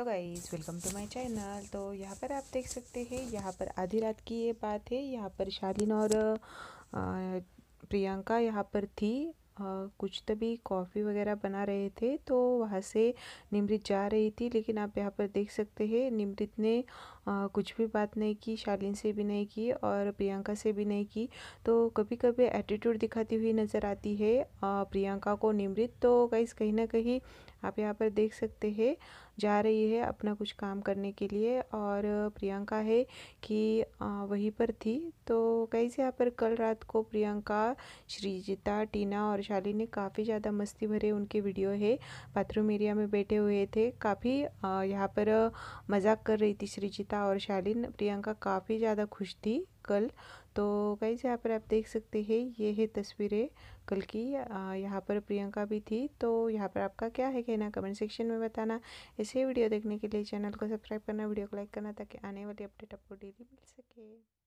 hello guys welcome to my channel तो यहाँ पर आप देख सकते हैं यहाँ पर आधी रात की ये बात है यहाँ पर शालीन और प्रियंका यहाँ पर थी कुछ तभी कॉफ़ी वगैरह बना रहे थे तो वहाँ से निमृत जा रही थी लेकिन आप यहाँ पर देख सकते हैं निमृत ने कुछ भी बात नहीं की शालीन से भी नहीं की और प्रियंका से भी नहीं की तो कभी कभी एटीट्यूड दिखाती हुई नज़र आती है प्रियंका को निमृत तो गाइज कहीं ना कहीं आप यहाँ पर देख सकते हैं जा रही है अपना कुछ काम करने के लिए और प्रियंका है कि वहीं पर थी तो कहीं से यहाँ पर कल रात को प्रियंका श्रीजिता टीना और शाली ने काफ़ी ज़्यादा मस्ती भरे उनके वीडियो है बाथरूम एरिया में बैठे हुए थे काफ़ी यहाँ पर मजाक कर रही थी श्रीजिता और शालीन प्रियंका काफ़ी ज़्यादा खुश थी कल तो कई यहाँ पर आप देख सकते हैं ये है तस्वीरें कल की यहाँ पर प्रियंका भी थी तो यहाँ पर आपका क्या है कहना कमेंट सेक्शन में बताना ऐसे वीडियो देखने के लिए चैनल को सब्सक्राइब करना वीडियो को लाइक करना ताकि आने वाली अपडेट आपको डेली मिल सके